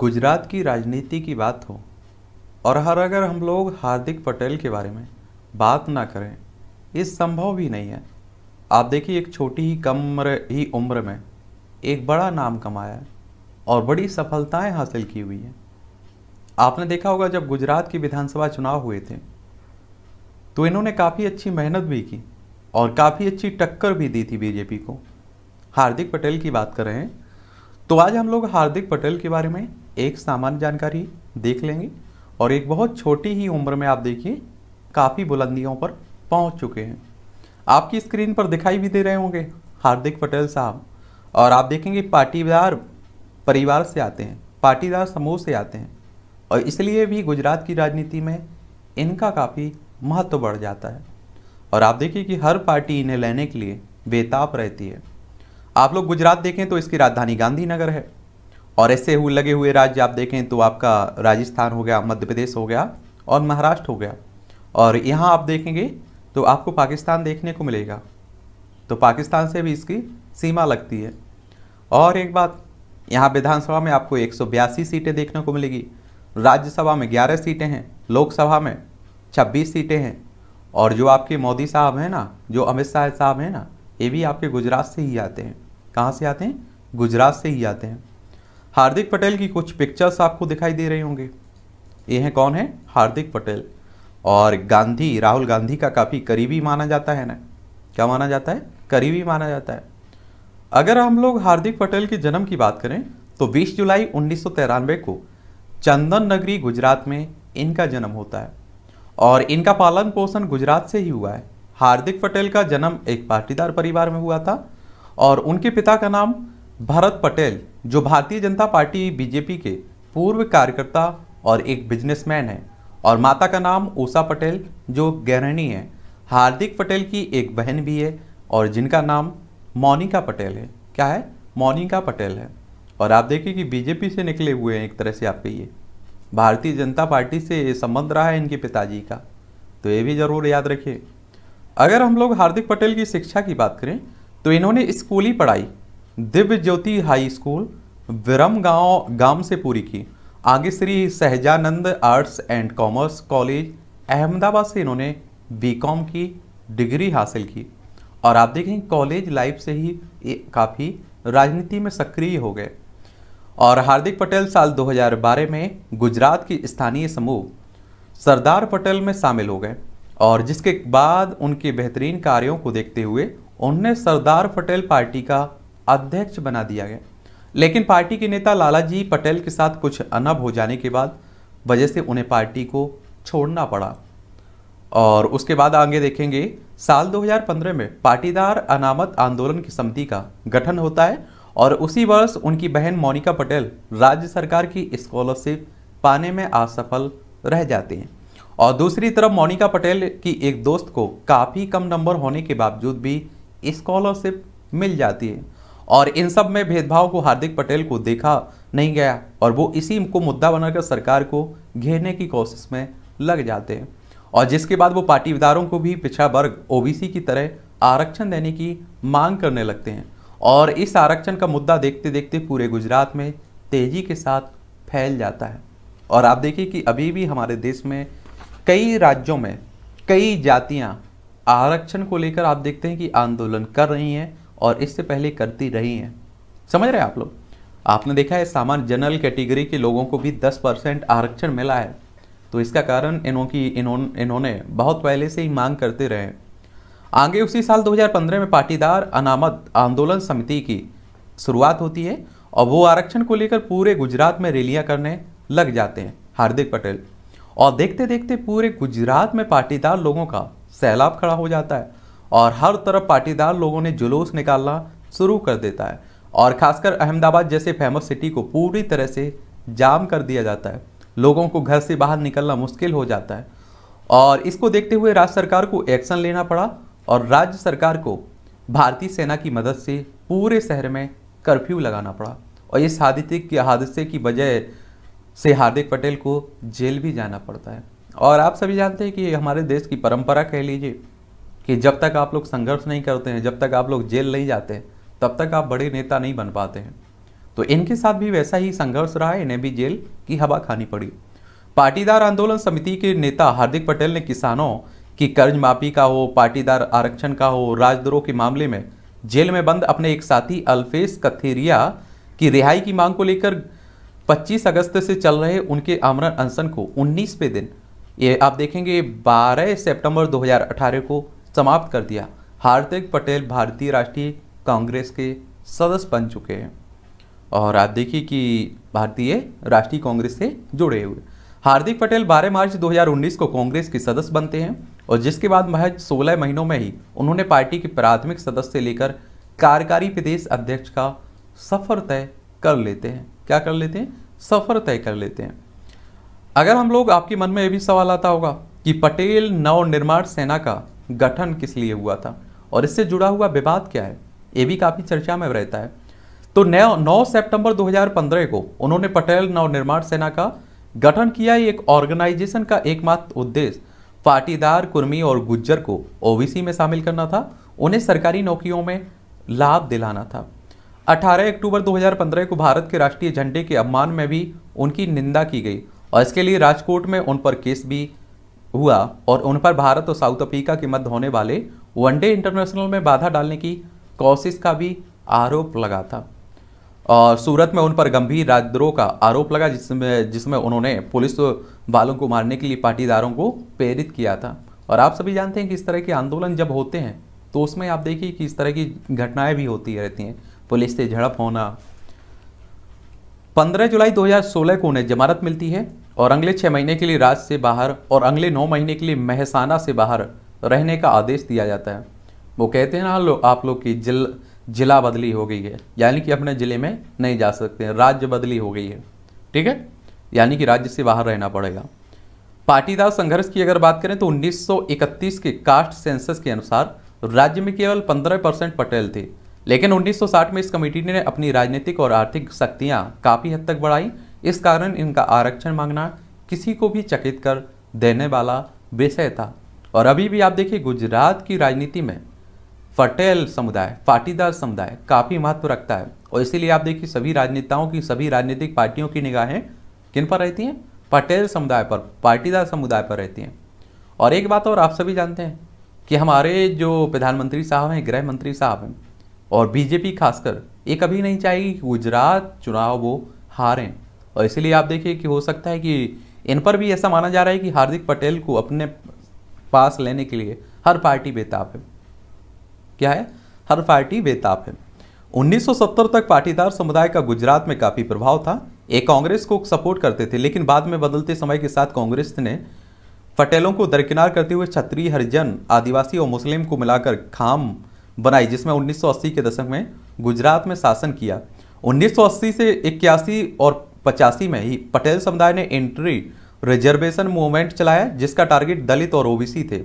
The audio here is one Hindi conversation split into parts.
गुजरात की राजनीति की बात हो और हर अगर हम लोग हार्दिक पटेल के बारे में बात ना करें ये संभव भी नहीं है आप देखिए एक छोटी ही कम ही उम्र में एक बड़ा नाम कमाया है और बड़ी सफलताएं हासिल की हुई हैं आपने देखा होगा जब गुजरात की विधानसभा चुनाव हुए थे तो इन्होंने काफ़ी अच्छी मेहनत भी की और काफ़ी अच्छी टक्कर भी दी थी बीजेपी को हार्दिक पटेल की बात कर रहे हैं तो आज हम लोग हार्दिक पटेल के बारे में एक सामान्य जानकारी देख लेंगे और एक बहुत छोटी ही उम्र में आप देखिए काफ़ी बुलंदियों पर पहुंच चुके हैं आपकी स्क्रीन पर दिखाई भी दे रहे होंगे हार्दिक पटेल साहब और आप देखेंगे पाटीदार परिवार से आते हैं पाटीदार समूह से आते हैं और इसलिए भी गुजरात की राजनीति में इनका काफ़ी महत्व बढ़ जाता है और आप देखिए कि हर पार्टी इन्हें लेने के लिए बेताब रहती है आप लोग गुजरात देखें तो इसकी राजधानी गांधीनगर है और ऐसे हुए लगे हुए राज्य आप देखें तो आपका राजस्थान हो गया मध्य प्रदेश हो गया और महाराष्ट्र हो गया और यहाँ आप देखेंगे तो आपको पाकिस्तान देखने को मिलेगा तो पाकिस्तान से भी इसकी सीमा लगती है और एक बात यहाँ विधानसभा में आपको एक सीटें देखने को मिलेगी राज्यसभा में 11 सीटें हैं लोकसभा में 26 सीटें हैं और जो आपके मोदी साहब हैं ना जो अमित शाह साहब हैं ना ये भी आपके गुजरात से ही आते हैं कहाँ से आते हैं गुजरात से ही आते हैं हार्दिक पटेल की कुछ पिक्चर्स आपको दिखाई दे रहे होंगे ये हैं कौन है हार्दिक पटेल और गांधी राहुल गांधी का काफ़ी करीबी माना जाता है ना क्या माना जाता है करीबी माना जाता है अगर हम लोग हार्दिक पटेल के जन्म की बात करें तो 20 जुलाई उन्नीस को चंदन नगरी गुजरात में इनका जन्म होता है और इनका पालन पोषण गुजरात से ही हुआ है हार्दिक पटेल का जन्म एक पाटीदार परिवार में हुआ था और उनके पिता का नाम भरत पटेल जो भारतीय जनता पार्टी बीजेपी के पूर्व कार्यकर्ता और एक बिजनेसमैन हैं और माता का नाम ऊषा पटेल जो गहरणी है हार्दिक पटेल की एक बहन भी है और जिनका नाम मोनिका पटेल है क्या है मोनिका पटेल है और आप देखिए कि बीजेपी से निकले हुए हैं एक तरह से आपके ये भारतीय जनता पार्टी से संबंध रहा है इनके पिताजी का तो ये भी ज़रूर याद रखिए अगर हम लोग हार्दिक पटेल की शिक्षा की बात करें तो इन्होंने स्कूली पढ़ाई दिव्य ज्योति हाई स्कूल विरम गांव गांव से पूरी की आगे Shri Sahajanand arts and commerce college Ahmedabad से इन्होंने बीकॉम की डिग्री हासिल की और आप देखें कॉलेज लाइफ से ही काफ़ी राजनीति में सक्रिय हो गए और हार्दिक पटेल साल 2012 में गुजरात की स्थानीय समूह सरदार पटेल में शामिल हो गए और जिसके बाद उनके बेहतरीन कार्यों को देखते हुए उन्हें सरदार पटेल पार्टी का अध्यक्ष बना दिया गया लेकिन पार्टी के नेता लालाजी पटेल के साथ कुछ अनब हो जाने के बाद वजह से उन्हें पार्टी को छोड़ना पड़ा और उसके बाद आगे देखेंगे साल 2015 में पाटीदार अनामत आंदोलन की समिति का गठन होता है और उसी वर्ष उनकी बहन मोनिका पटेल राज्य सरकार की स्कॉलरशिप पाने में असफल रह जाते हैं और दूसरी तरफ मोनिका पटेल की एक दोस्त को काफ़ी कम नंबर होने के बावजूद भी स्कॉलरशिप मिल जाती है और इन सब में भेदभाव को हार्दिक पटेल को देखा नहीं गया और वो इसी को मुद्दा बनाकर सरकार को घेरने की कोशिश में लग जाते हैं और जिसके बाद वो पाटीदारों को भी पिछड़ा वर्ग ओबीसी की तरह आरक्षण देने की मांग करने लगते हैं और इस आरक्षण का मुद्दा देखते देखते पूरे गुजरात में तेज़ी के साथ फैल जाता है और आप देखिए कि अभी भी हमारे देश में कई राज्यों में कई जातियाँ आरक्षण को लेकर आप देखते हैं कि आंदोलन कर रही हैं और इससे पहले करती रही हैं समझ रहे हैं आप लोग आपने देखा है सामान्य जनरल कैटेगरी के लोगों को भी 10 परसेंट आरक्षण मिला है तो इसका कारण इन्हों की इन्हों इन्होंने बहुत पहले से ही मांग करते रहे आगे उसी साल 2015 में पाटीदार अनामत आंदोलन समिति की शुरुआत होती है और वो आरक्षण को लेकर पूरे गुजरात में रैलियाँ करने लग जाते हैं हार्दिक पटेल और देखते देखते पूरे गुजरात में पाटीदार लोगों का सैलाब खड़ा हो जाता है और हर तरफ पाटीदार लोगों ने जुलूस निकालना शुरू कर देता है और खासकर अहमदाबाद जैसे फेमस सिटी को पूरी तरह से जाम कर दिया जाता है लोगों को घर से बाहर निकलना मुश्किल हो जाता है और इसको देखते हुए राज्य सरकार को एक्शन लेना पड़ा और राज्य सरकार को भारतीय सेना की मदद से पूरे शहर में कर्फ्यू लगाना पड़ा और इस हादसे की हादसे की वजह से हार्दिक पटेल को जेल भी जाना पड़ता है और आप सभी जानते हैं कि हमारे देश की परंपरा कह लीजिए कि जब तक आप लोग संघर्ष नहीं करते हैं जब तक आप लोग जेल नहीं जाते तब तक आप बड़े नेता नहीं बन पाते हैं तो इनके साथ भी वैसा ही संघर्ष रहा इन्हें भी जेल की हवा खानी पड़ी पाटीदार आंदोलन समिति के नेता हार्दिक पटेल ने किसानों की कर्ज माफी का हो पाटीदार आरक्षण का हो राजद्रोह के मामले में जेल में बंद अपने एक साथी अल्फेस कथेरिया की रिहाई की मांग को लेकर 25 अगस्त से चल रहे उनके आमरण अनशन को 19वें दिन ये आप देखेंगे 12 सितंबर 2018 को समाप्त कर दिया हार्दिक पटेल भारतीय राष्ट्रीय कांग्रेस के सदस्य बन चुके हैं और आप देखिए कि भारतीय राष्ट्रीय कांग्रेस से जुड़े हुए हार्दिक पटेल 12 मार्च 2019 को कांग्रेस के सदस्य बनते हैं और जिसके बाद महज 16 महीनों में ही उन्होंने पार्टी के प्राथमिक सदस्य से लेकर कार्यकारी प्रदेश अध्यक्ष का सफर तय कर लेते हैं क्या कर लेते हैं सफर तय कर लेते हैं अगर हम लोग आपके मन में यह भी सवाल आता होगा कि पटेल नव निर्माण सेना का गठन किस लिए हुआ था और इससे जुड़ा हुआ विवाद क्या है ये भी काफ़ी चर्चा में रहता है तो नौ नौ सेप्टेम्बर 2015 को उन्होंने पटेल नवनिर्माण सेना का गठन किया एक ऑर्गेनाइजेशन का एकमात्र उद्देश्य पाटीदार कुर्मी और गुज्जर को ओबीसी में शामिल करना था उन्हें सरकारी नौकरियों में लाभ दिलाना था 18 अक्टूबर 2015 को भारत के राष्ट्रीय झंडे के अपमान में भी उनकी निंदा की गई और इसके लिए राजकोट में उन पर केस भी हुआ और उन पर भारत और साउथ अफ्रीका के मध्य होने वाले वनडे इंटरनेशनल में बाधा डालने की कोशिश का भी आरोप लगा था और सूरत में उन पर गंभीर राजद्रोह का आरोप लगा जिसमें जिसमें उन्होंने पुलिस वालों को मारने के लिए पाटीदारों को प्रेरित किया था और आप सभी जानते हैं कि इस तरह के आंदोलन जब होते हैं तो उसमें आप देखिए कि इस तरह की घटनाएं भी होती रहती हैं पुलिस से झड़प होना 15 जुलाई 2016 को उन्हें जमानत मिलती है और अगले छः महीने के लिए राज्य से बाहर और अगले नौ महीने के लिए महसाना से बाहर रहने का आदेश दिया जाता है वो कहते हैं ना लो, आप लोग की जिल जिला बदली हो गई है यानी कि अपने ज़िले में नहीं जा सकते हैं राज्य बदली हो गई है ठीक है यानी कि राज्य से बाहर रहना पड़ेगा पाटीदार संघर्ष की अगर बात करें तो 1931 के कास्ट सेंसस के अनुसार राज्य में केवल 15 परसेंट पटेल थे लेकिन 1960 में इस कमेटी ने अपनी राजनीतिक और आर्थिक शक्तियाँ काफ़ी हद तक बढ़ाई इस कारण इनका आरक्षण मांगना किसी को भी चकित कर देने वाला विषय था और अभी भी आप देखिए गुजरात की राजनीति में पटेल समुदाय पाटीदार समुदाय काफ़ी महत्व रखता है और इसीलिए आप देखिए सभी राजनेताओं की सभी राजनीतिक पार्टियों की निगाहें किन पर रहती हैं पटेल समुदाय पर पाटीदार समुदाय पर रहती हैं और एक बात और आप सभी जानते हैं कि हमारे जो प्रधानमंत्री साहब हैं गृह मंत्री साहब हैं और बीजेपी खासकर ये कभी नहीं चाहेगी कि गुजरात चुनाव वो हारें और इसीलिए आप देखिए कि हो सकता है कि इन पर भी ऐसा माना जा रहा है कि हार्दिक पटेल को अपने पास लेने के लिए हर पार्टी बेताब है क्या है हर पार्टी बेताब है 1970 तक पाटीदार समुदाय का गुजरात में काफ़ी प्रभाव था ये कांग्रेस को सपोर्ट करते थे लेकिन बाद में बदलते समय के साथ कांग्रेस ने पटेलों को दरकिनार करते हुए क्षत्रिय हरिजन आदिवासी और मुस्लिम को मिलाकर खाम बनाई जिसमें 1980 के दशक में गुजरात में शासन किया 1980 से इक्यासी और पचासी में ही पटेल समुदाय ने एंट्री रिजर्वेशन मूवमेंट चलाया जिसका टारगेट दलित और ओबीसी थे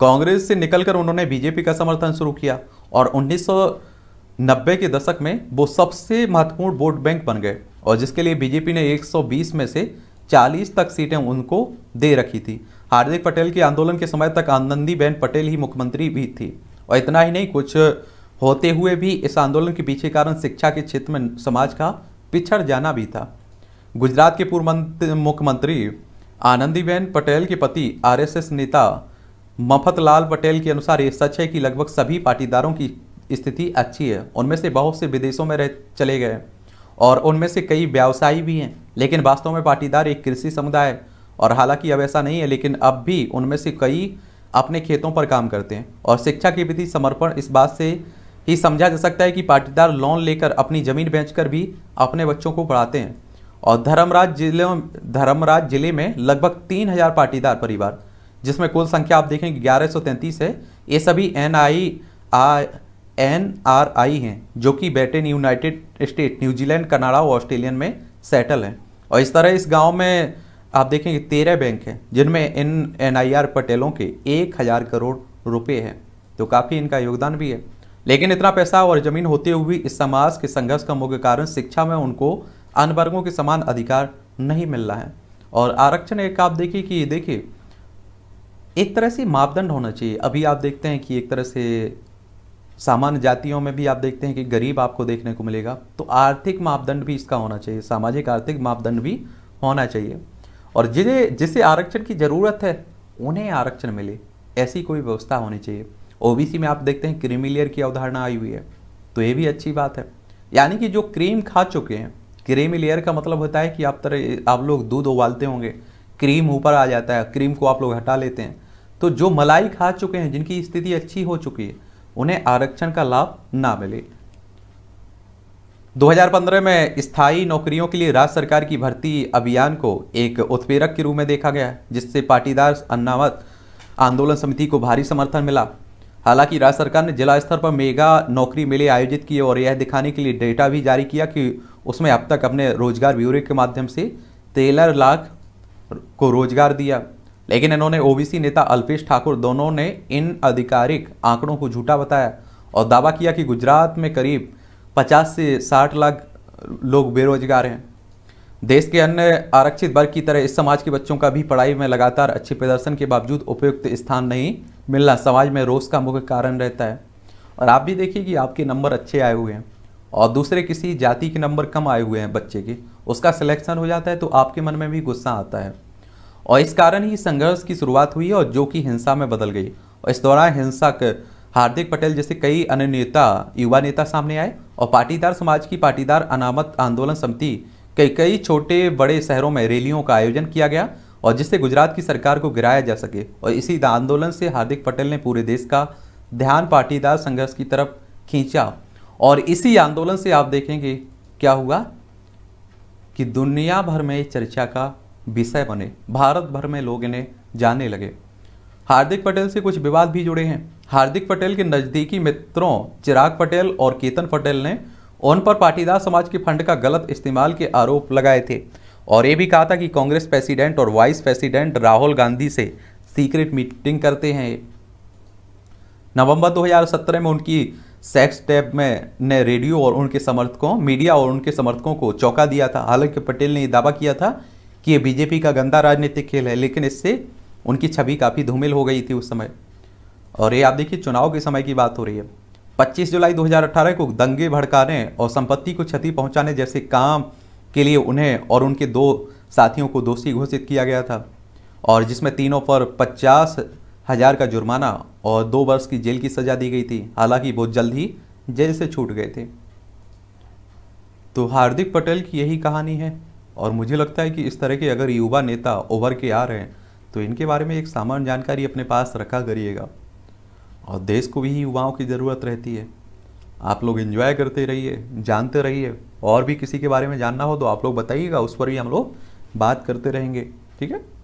कांग्रेस से निकलकर उन्होंने बीजेपी का समर्थन शुरू किया और 1990 के दशक में वो सबसे महत्वपूर्ण वोट बैंक बन गए और जिसके लिए बीजेपी ने 120 में से 40 तक सीटें उनको दे रखी थी हार्दिक पटेल के आंदोलन के समय तक आनंदीबेन पटेल ही मुख्यमंत्री भी थी और इतना ही नहीं कुछ होते हुए भी इस आंदोलन के पीछे कारण शिक्षा के क्षेत्र में समाज का पिछड़ जाना भी था गुजरात के पूर्व मुख्यमंत्री आनंदीबेन पटेल के पति आरएसएस नेता मफतलाल पटेल के अनुसार ये सच है कि लगभग सभी पाटीदारों की स्थिति अच्छी है उनमें से बहुत से विदेशों में रह चले गए और उनमें से कई व्यवसायी भी हैं लेकिन वास्तव में पाटीदार एक कृषि समुदाय और हालांकि अब ऐसा नहीं है लेकिन अब भी उनमें से कई अपने खेतों पर काम करते हैं और शिक्षा के प्रति समर्पण इस बात से ही समझा जा सकता है कि पाटीदार लोन लेकर अपनी ज़मीन बेचकर भी अपने बच्चों को पढ़ाते हैं और धर्मराज जिले धर्मराज जिले में लगभग तीन हजार पाटीदार परिवार जिसमें कुल संख्या आप देखेंगे ग्यारह है ये सभी एन आई आ एन आर आई हैं जो कि Britain United State New Zealand Canada और ऑस्ट्रेलियन में सेटल हैं और इस तरह इस गांव में आप देखेंगे तेरह बैंक हैं जिनमें इन एन आई आर पटेलों के एक हज़ार करोड़ रुपए हैं तो काफ़ी इनका योगदान भी है लेकिन इतना पैसा और ज़मीन होते हुए इस समाज के संघर्ष का मुख्य कारण शिक्षा में उनको अन्य वर्गों के समान अधिकार नहीं मिल रहा है और आरक्षण एक आप देखिए कि देखिए एक तरह से मापदंड होना चाहिए अभी आप देखते हैं कि एक तरह से सामान्य जातियों में भी आप देखते हैं कि गरीब आपको देखने को मिलेगा तो आर्थिक मापदंड भी इसका होना चाहिए सामाजिक आर्थिक मापदंड भी होना चाहिए और जिसे जिसे आरक्षण की ज़रूरत है उन्हें आरक्षण मिले ऐसी कोई व्यवस्था होनी चाहिए ओबीसी में आप देखते हैं क्रीमी लेयर की अवधारणा आई हुई है तो ये भी अच्छी बात है यानी कि जो क्रीम खा चुके हैं क्रीमी लेयर का मतलब होता है कि आप तरह आप लोग दूध उबालते होंगे क्रीम ऊपर आ जाता है क्रीम को आप लोग हटा लेते हैं तो जो मलाई खा चुके हैं जिनकी स्थिति अच्छी हो चुकी है उन्हें आरक्षण का लाभ ना मिले 2015 में स्थायी नौकरियों के लिए राज्य सरकार की भर्ती अभियान को एक उत्पेरक के रूप में देखा गया जिससे पाटीदार अन्नावत आंदोलन समिति को भारी समर्थन मिला हालांकि राज्य सरकार ने जिला स्तर पर मेगा नौकरी मेले आयोजित किए और यह दिखाने के लिए डेटा भी जारी किया कि उसमें अब तक अपने रोजगार ब्यूरो के माध्यम से तेरह लाख को रोजगार दिया लेकिन इन्होंने ओबीसी नेता अल्पेश ठाकुर दोनों ने इन आधिकारिक आंकड़ों को झूठा बताया और दावा किया कि गुजरात में करीब 50 से 60 लाख लोग बेरोजगार हैं देश के अन्य आरक्षित वर्ग की तरह इस समाज के बच्चों का भी पढ़ाई में लगातार अच्छे प्रदर्शन के बावजूद उपयुक्त स्थान नहीं मिलना समाज में रोष का मुख्य कारण रहता है और आप भी देखिए कि आपके नंबर अच्छे आए हुए हैं और दूसरे किसी जाति के नंबर कम आए हुए हैं बच्चे के उसका सिलेक्शन हो जाता है तो आपके मन में भी गुस्सा आता है और इस कारण ही संघर्ष की शुरुआत हुई और जो कि हिंसा में बदल गई और इस दौरान के हार्दिक पटेल जैसे कई अन्य नेता युवा नेता सामने आए और पाटीदार समाज की पाटीदार अनामत आंदोलन समिति कई कई छोटे बड़े शहरों में रैलियों का आयोजन किया गया और जिससे गुजरात की सरकार को गिराया जा सके और इसी आंदोलन से हार्दिक पटेल ने पूरे देश का ध्यान पाटीदार संघर्ष की तरफ खींचा और इसी आंदोलन से आप देखेंगे क्या हुआ कि दुनिया भर में चर्चा का विषय बने भारत भर में लोग इन्हें जाने लगे हार्दिक पटेल से कुछ विवाद भी जुड़े हैं हार्दिक पटेल के नज़दीकी मित्रों चिराग पटेल और केतन पटेल ने उन पर पाटीदार समाज के फंड का गलत इस्तेमाल के आरोप लगाए थे और ये भी कहा था कि कांग्रेस प्रेसिडेंट और वाइस प्रेसिडेंट राहुल गांधी से सीक्रेट मीटिंग करते हैं नवंबर 2017 में उनकी सेक्स टैब में ने रेडियो और उनके समर्थकों मीडिया और उनके समर्थकों को चौंका दिया था हालांकि पटेल ने दावा किया था कि ये बीजेपी का गंदा राजनीतिक खेल है लेकिन इससे उनकी छवि काफ़ी धूमिल हो गई थी उस समय और ये आप देखिए चुनाव के समय की बात हो रही है 25 जुलाई 2018 को दंगे भड़काने और संपत्ति को क्षति पहुंचाने जैसे काम के लिए उन्हें और उनके दो साथियों को दोषी घोषित किया गया था और जिसमें तीनों पर हजार का जुर्माना और दो वर्ष की जेल की सज़ा दी गई थी हालांकि बहुत जल्द ही जेल से छूट गए थे तो हार्दिक पटेल की यही कहानी है और मुझे लगता है कि इस तरह के अगर युवा नेता उभर के आ रहे हैं तो इनके बारे में एक सामान्य जानकारी अपने पास रखा करिएगा और देश को भी युवाओं की ज़रूरत रहती है आप लोग इन्जॉय करते रहिए जानते रहिए और भी किसी के बारे में जानना हो तो आप लोग बताइएगा उस पर भी हम लोग बात करते रहेंगे ठीक है